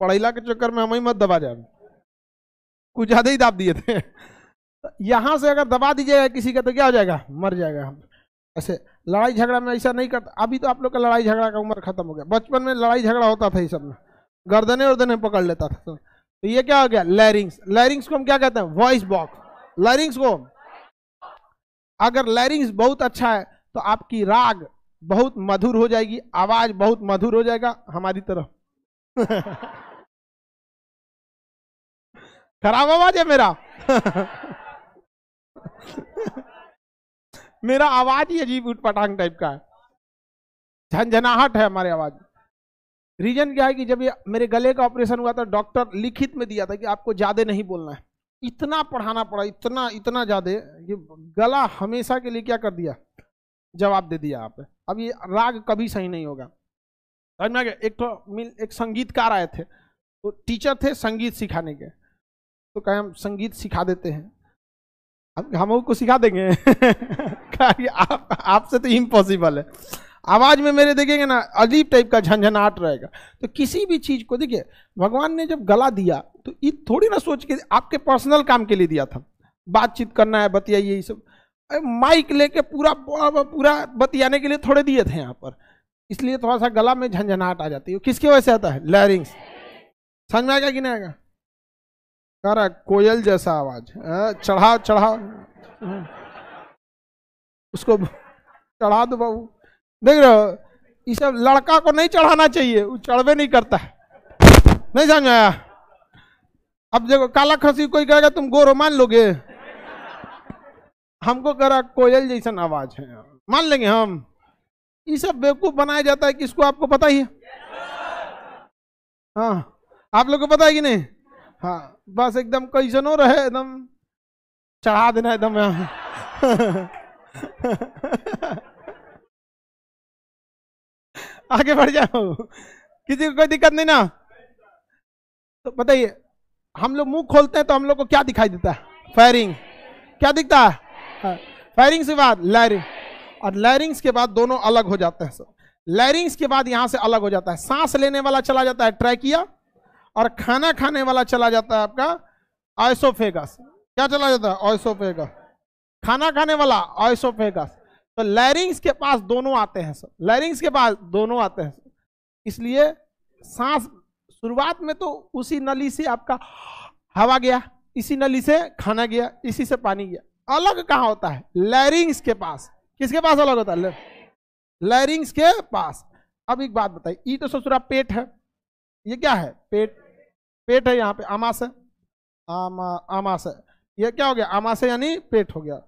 पढ़ैला के चक्कर में हम ही मत दबा जाए कुछ ज्यादा ही दाब दिए थे तो यहां से अगर दबा दीजिएगा किसी का तो क्या हो जाएगा मर जाएगा हम ऐसे लड़ाई झगड़ा में ऐसा नहीं करता अभी तो आप लोग का लड़ाई झगड़ा का उम्र खत्म हो गया बचपन में लड़ाई झगड़ा होता था ये सब में गर्दने वर्दने पकड़ लेता था तो। तो ये क्या हो गया लैरिंग्स लैरिंग्स को हम क्या कहते हैं वॉइस बॉक्स लैरिंग्स को अगर लैरिंग्स बहुत अच्छा है तो आपकी राग बहुत मधुर हो जाएगी आवाज बहुत मधुर हो जाएगा हमारी तरह खराब आवाज है मेरा मेरा आवाज ही अजीब उठपटांग टाइप का है झंझनाहट है हमारी आवाज रीजन क्या है कि जब ये मेरे गले का ऑपरेशन हुआ था डॉक्टर लिखित में दिया था कि आपको ज़्यादा नहीं बोलना है इतना पढ़ाना पड़ा इतना इतना ज़्यादा ये गला हमेशा के लिए क्या कर दिया जवाब दे दिया आप अब ये राग कभी सही नहीं होगा समझ में एक तो मिल एक संगीतकार आए थे तो टीचर थे संगीत सिखाने के तो कहें हम संगीत सिखा देते हैं हम हम को सिखा देंगे आप आपसे तो इम्पॉसिबल है आवाज़ में मेरे देखेंगे ना अजीब टाइप का झंझनाहट रहेगा तो किसी भी चीज़ को देखिए भगवान ने जब गला दिया तो ये थोड़ी ना सोच के आपके पर्सनल काम के लिए दिया था बातचीत करना है बतियाइए ये सब माइक लेके पूरा पूरा बतियाने के लिए थोड़े दिए थे यहाँ पर इसलिए थोड़ा सा गला में झंझनाहट आ जाती है किसकी वजह से आता है लैरिंग्स समझ में आएगा कि नहीं आएगा कह रहा कोयल जैसा आवाज चढ़ाओ चढ़ाओ उसको चढ़ा दो बाबू देख रहे हो ये सब लड़का को नहीं चढ़ाना चाहिए वो चढ़वे नहीं करता है नहीं समझ आया अब देखो काला खसी कोई कहेगा तुम गोरो मान लोगे हमको रहा कोयल जैसा आवाज है मान लेंगे हम ये सब बेवकूफ बनाया जाता है किसको आपको पता ही है हाँ आप लोग को पता है कि नहीं हाँ बस एकदम कैसनो रहे एकदम चढ़ा देना एकदम यहाँ आगे बढ़ जाओ किसी को कोई दिक्कत नहीं ना तो बताइए हम लोग मुंह खोलते हैं तो हम लोग को क्या दिखाई देता है फायरिंग क्या दिखता है फायरिंग हाँ, से बाद लैरिंग और लैरिंग्स के बाद दोनों अलग हो जाते हैं लैरिंग्स के बाद यहां से अलग हो जाता है सांस लेने वाला चला जाता है ट्रैकिया और खाना खाने वाला चला जाता है आपका आइसोफेगस क्या चला जाता है आइसोफेगस खाना खाने वाला आइसोफेगस तो लैरिंग्स के पास दोनों आते हैं सर लैरिंग्स के पास दोनों आते हैं इसलिए सांस शुरुआत में तो उसी नली से आपका हवा गया इसी नली से खाना गया इसी से पानी गया अलग कहाँ होता है लैरिंग्स के पास किसके पास अलग होता है लैरिंग्स के पास अब एक बात बताइए ई तो ससुरा पेट है ये क्या है पेट पेट है यहाँ पे आमाश है आमा आमाश है यह क्या हो गया आमास यानी पेट हो गया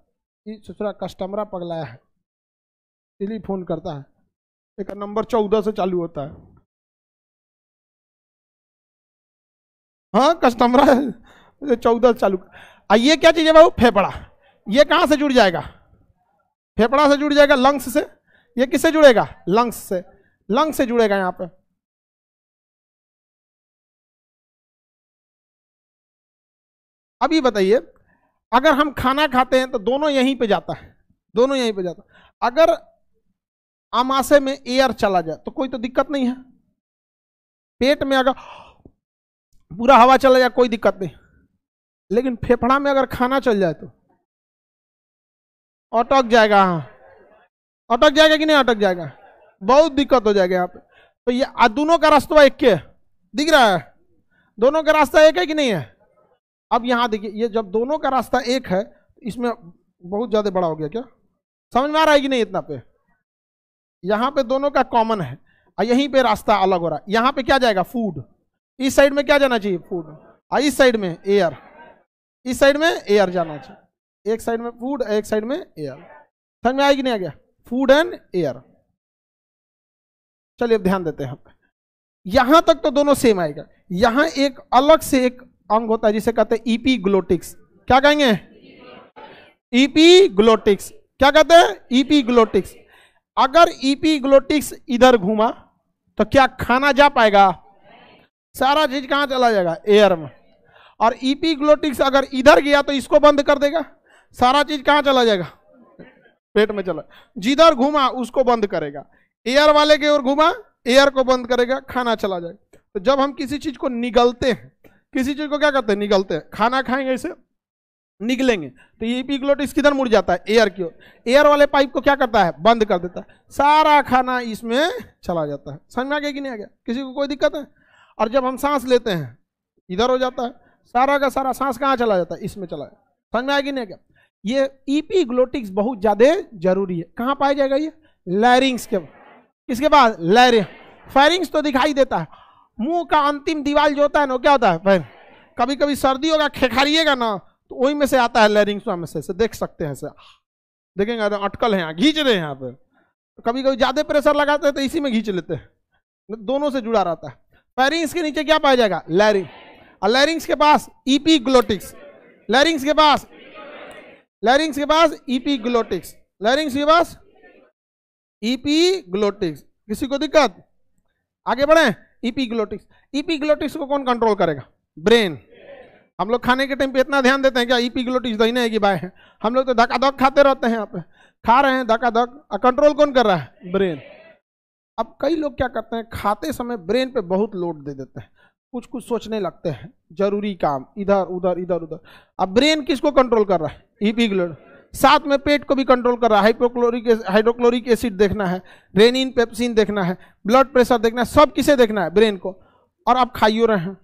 ई ससुरा कस्टमरा पगलाया है इसलिए फ़ोन करता है एक नंबर चौदह से चालू होता है हाँ कस्टमर चौदह से चालू आ ये क्या चीज़ है बाबू फेफड़ा ये कहाँ से जुड़ जाएगा फेफड़ा से जुड़ जाएगा लंग्स से ये किससे जुड़ेगा लंग्स से लंग्स से जुड़ेगा यहाँ पे अभी बताइए अगर हम खाना खाते हैं तो दोनों यहीं पे जाता है दोनों यहीं पे जाता है अगर आमाशय में एयर चला जाए तो कोई तो दिक्कत नहीं है पेट में अगर पूरा हवा चला जाए कोई दिक्कत नहीं लेकिन फेफड़ा में अगर खाना चल जाए तो अटक जाएगा हाँ अटक जाएगा कि नहीं अटक जाएगा बहुत दिक्कत हो जाएगा यहाँ पे तो ये दोनों का रास्ता एक के दिख रहा है दोनों का रास्ता एक है कि नहीं है अब यहाँ देखिए ये जब दोनों का रास्ता एक है इसमें बहुत ज़्यादा बड़ा हो गया क्या समझ में आ रहा है कि नहीं इतना पे यहां पे दोनों का कॉमन है और यहीं पे रास्ता अलग हो रहा है यहां पे क्या जाएगा फूड इस साइड में क्या जाना चाहिए फूड और इस साइड में एयर इस साइड में एयर जाना चाहिए एक साइड में फूड एक साइड में एयर समझ में आएगी नहीं आ गया फूड एंड एयर चलिए अब ध्यान देते हैं यहां तक तो दोनों सेम आएगा यहां एक अलग से एक अंग होता है जिसे कहते हैं ईपी ग्लोटिक्स क्या कहेंगे ईपी ग्लोटिक्स क्या कहते हैं ईपी ग्लोटिक्स अगर ईपी e ग्लोटिक्स इधर घूमा तो क्या खाना जा पाएगा सारा चीज कहाँ चला जाएगा एयर में और ईपीग्लोटिक्स e अगर इधर गया तो इसको बंद कर देगा सारा चीज कहाँ चला जाएगा पेट में चला जिधर घूमा उसको बंद करेगा एयर वाले के ओर घूमा एयर को बंद करेगा खाना चला जाएगा तो जब हम किसी चीज को निगलते हैं किसी चीज को क्या करते हैं निगलते हैं खाना खाएंगे इसे निकलेंगे तो ये पिगलोटिस किधर मुड़ जाता है एयर की ओर एयर वाले पाइप को क्या करता है बंद कर देता है सारा खाना इसमें चला जाता है समझ में आ गया कि नहीं आ गया किसी को कोई दिक्कत है और जब हम सांस लेते हैं इधर हो जाता है सारा का सारा सांस कहाँ चला जाता है इसमें चला जाता समझ में आया कि नहीं आ गया ये ईपी e ग्लोटिक्स बहुत ज़्यादा जरूरी है कहाँ पाया जाएगा ये लैरिंग्स के इसके बाद लैरिंग फायरिंग्स तो दिखाई देता है मुंह का अंतिम दीवाल जो होता है ना क्या होता है फैर कभी कभी सर्दी होगा खेखारीगा ना तो वही में से आता है लैरिंग में से, से देख सकते हैं देखेंगे अरे अटकल है यहाँ घींच रहे हैं यहाँ पे तो कभी कभी ज़्यादा प्रेशर लगाते हैं तो इसी में घींच लेते हैं दोनों से जुड़ा रहता है पैरिंग्स के नीचे क्या पाया जाएगा लैरिंग और लैरिंग्स के पास ईपी ग्लोटिक्स लैरिंग्स के पास लैरिंग्स के पास ईपी ग्लोटिक्स लैरिंग्स के पास ईपी ग्लोटिक्स किसी को दिक्कत आगे बढ़े ईपी ग्लोटिक्स ईपी ग्लोटिक्स को कौन कंट्रोल करेगा ब्रेन हम लोग खाने के टाइम पे इतना ध्यान देते हैं क्या ई पी ग्लोटिस दही नहीं कि बाय है हम लोग तो धक्का धक खाते रहते हैं आप खा रहे हैं धक्का धक कंट्रोल कौन कर रहा है ब्रेन अब कई लोग क्या करते हैं खाते समय ब्रेन पे बहुत लोड दे देते हैं कुछ कुछ सोचने लगते हैं जरूरी काम इधर उधर इधर उधर अब ब्रेन किसको कंट्रोल कर रहा है ई पी ग्लोड साथ में पेट को भी कंट्रोल कर रहा है हाइपोक्लोरिक हाइड्रोक्लोरिक एसिड देखना है रेनिन पेप्सिन देखना है ब्लड प्रेशर देखना है सब किसे देखना है ब्रेन को और आप खाइयो रहे हैं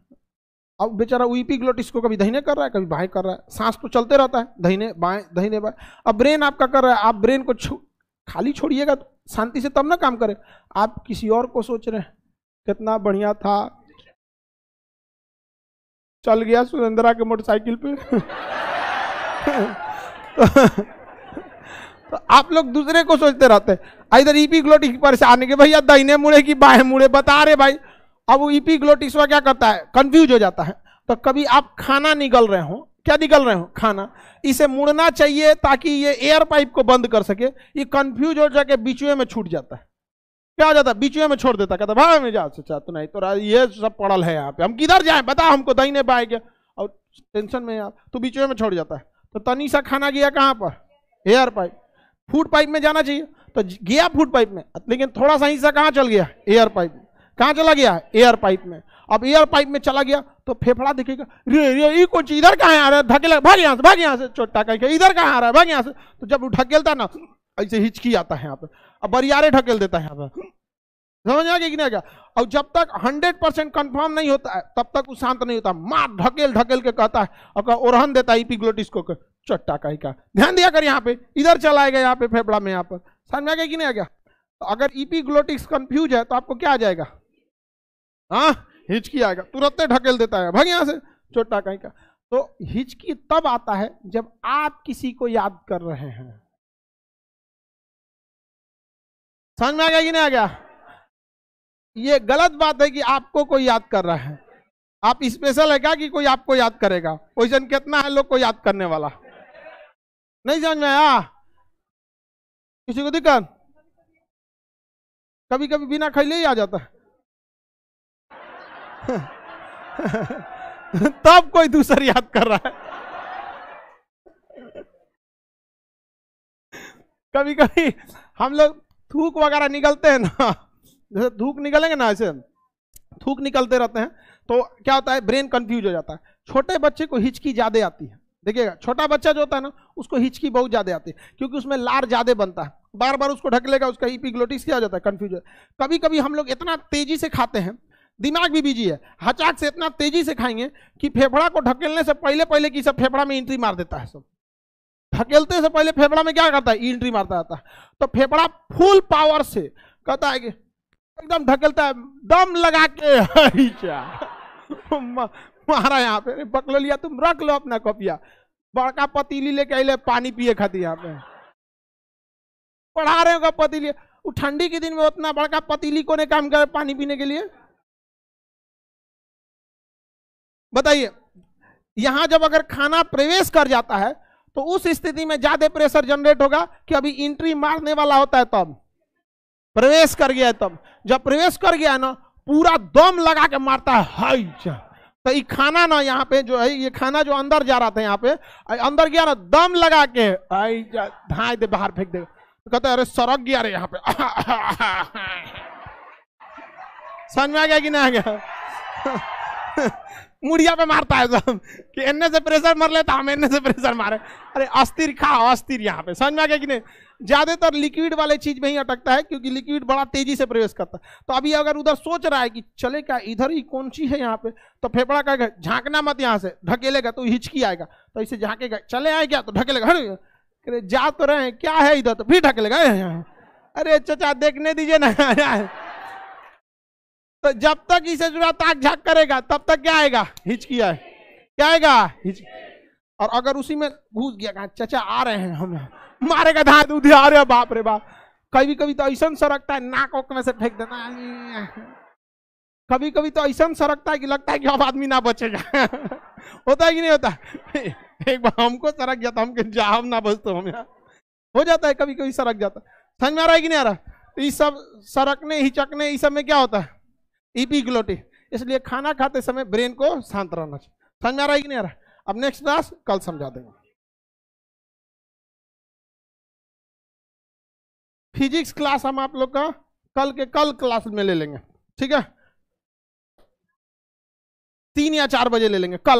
अब बेचारा ग्लोट को कभी दहीने कर रहा है कभी बाएं कर रहा है सांस तो चलते रहता है दहीने बाएं दहीने बाएं अब ब्रेन आपका कर रहा है आप ब्रेन को खाली छोड़िएगा तो शांति से तब ना काम करें आप किसी और को सोच रहे हैं कितना बढ़िया था चल गया सुरेंद्रा के मोटरसाइकिल पे तो, तो आप लोग दूसरे को सोचते रहते हैं इधर ईपी ग्लोटी पर से आने के भैया दहीने मुड़े की बाएं मुड़े बता रहे भाई अब वो ईपी e ग्लोटिस क्या करता है कंफ्यूज हो जाता है तो कभी आप खाना निगल रहे हो क्या निकल रहे हो खाना इसे मुड़ना चाहिए ताकि ये एयर पाइप को बंद कर सके ये कंफ्यूज हो जाके बिचुए में छूट जाता है क्या हो जाता है बिचुए में छोड़ देता कहता भाई मैं जा सचा अच्छा, अच्छा, तो नहीं तो ये सब पड़ल है यहाँ पे हम किधर जाए बता हमको दहीने पाए क्या और टेंशन में यार तो बिचुए में छोड़ जाता है तो तनी सा खाना गया कहाँ पर एयर पाइप फूड पाइप में जाना चाहिए तो गया फूड पाइप में लेकिन थोड़ा सा हिस्सा कहाँ चल गया एयर पाइप कहाँ चला गया एयर पाइप में अब एयर पाइप में चला गया तो फेफड़ा दिखेगा रे रे ये कुछ इधर कहाँ आ रहा है धकेला भाग यहाँ से भाग यहाँ से छोटा कहीं इधर कहाँ आ रहा है भाग यहाँ से तो जब ढकेलता ना ऐसे हिचकी आता है यहाँ पे अब बरियारे ढकेल देता है यहाँ पे समझ आ गया कि नहीं गया और जब तक 100 परसेंट कन्फर्म नहीं होता है तब तक वो शांत नहीं होता मार ढकेल ढकेल के कहता है और ओरहन देता है ग्लोटिस को चट्टा कहीं का ध्यान दिया कर यहाँ पे इधर चला आएगा यहाँ पे फेफड़ा में यहाँ पर समझ आ गया कि नहीं आ गया तो अगर ग्लोटिक्स कन्फ्यूज है तो आपको क्या आ जाएगा हाँ हिचकी आएगा तुरंत ढकेल देता है भाग यहाँ से छोटा कहीं का तो हिचकी तब आता है जब आप किसी को याद कर रहे हैं समझ में आ गया कि नहीं आ गया ये गलत बात है कि आपको कोई याद कर रहा है आप स्पेशल है क्या कि कोई आपको याद करेगा क्वेश्चन कितना है लोग को याद करने वाला नहीं समझ में आया किसी को दिक्कत कभी कभी बिना खाई ले ही आ जाता है तब तो कोई दूसर याद कर रहा है कभी कभी हम लोग थूक वगैरह निकलते हैं ना जैसे थूक निकलेंगे ना ऐसे थूक निकलते रहते हैं तो क्या होता है ब्रेन कंफ्यूज हो जाता है छोटे बच्चे को हिचकी ज़्यादा आती है देखिएगा छोटा बच्चा जो होता है ना उसको हिचकी बहुत ज़्यादा आती है क्योंकि उसमें लार ज़्यादा बनता है बार बार उसको ढक लेगा उसका ईपी ग्लोटिस किया जाता है कन्फ्यूज कभी कभी हम लोग इतना तेज़ी से खाते हैं दिमाग भी बिजी है हचाक से इतना तेजी से खाएंगे कि फेफड़ा को ढकेलने से पहले पहले कि सब फेफड़ा में एंट्री मार देता है सब ढकेलते से पहले फेफड़ा में क्या करता है एंट्री मारता रहता है तो फेफड़ा फुल पावर से कहता है कि एकदम ढकेलता है दम लगा के मारा यहाँ पे बकलो लिया तुम रख लो अपना कॉपिया बड़का पतीली लेके अले पानी पिए खाती यहाँ पे पढ़ा रहे होगा पतीली ठंडी के दिन में उतना बड़का पतीली को काम कर पानी पीने के लिए बताइए यहां जब अगर खाना प्रवेश कर जाता है तो उस स्थिति में ज्यादा प्रेशर जनरेट होगा कि अभी इंट्री मारने वाला होता है तब प्रवेश कर गया है तब जब प्रवेश कर गया है ना पूरा दम लगा के मारता है हाई तो ये खाना ना यहाँ पे जो है ये खाना जो अंदर जा रहा था यहाँ पे अंदर गया ना दम लगा के आई धाए दे बाहर फेंक दे तो कहते अरे सड़क गया रे यहाँ पे समझ में आ गया कि नहीं आ गया मुड़िया पे मारता है सब कि इनने से प्रेशर मर लेता हम इनने से प्रेशर मारे अरे अस्थिर खाओ अस्थिर यहाँ पे समझ में आ गया कि नहीं ज़्यादातर लिक्विड वाले चीज़ में ही अटकता है क्योंकि लिक्विड बड़ा तेजी से प्रवेश करता है तो अभी अगर उधर सोच रहा है कि चले क्या इधर ही कौन सी है यहाँ पे तो फेफड़ा कहेगा झांकना मत यहाँ से ढकेलेगा तो हिचकी आएगा तो इसे झांकेगा चले आए क्या तो ढकेलेगा अरे जा तो रहे क्या है इधर तो फिर ढकेलेगा अरे चचा देखने दीजिए ना तो जब तक इसे जुड़ा ताक झाक करेगा तब तक क्या आएगा हिचकिया क्या आएगा हिच और अगर उसी में घुस गया कहा चचा आ रहे हैं हम मारेगा धा दूध आ रहे बाप रे बाप कभी कभी तो ऐसा सरकता है नाक ओक में से फेंक देना कभी कभी तो ऐसा सरकता है कि लगता है कि अब आदमी ना बचेगा होता है कि नहीं होता एक बार हमको सरक जाता तो हम जा हम ना बचते हम यहाँ हो जाता है कभी कभी सरक जाता समझ में आ रहा है कि नहीं आ रहा तो इस सब सरकने हिचकने इस सब में क्या होता है ईपीग्लोटी इसलिए खाना खाते समय ब्रेन को शांत रहना चाहिए समझ आ रहा है कि नहीं आ रहा अब नेक्स्ट क्लास कल समझा देंगे फिजिक्स क्लास हम आप लोग का कल के कल क्लास में ले लेंगे ठीक है तीन या चार बजे ले लेंगे कल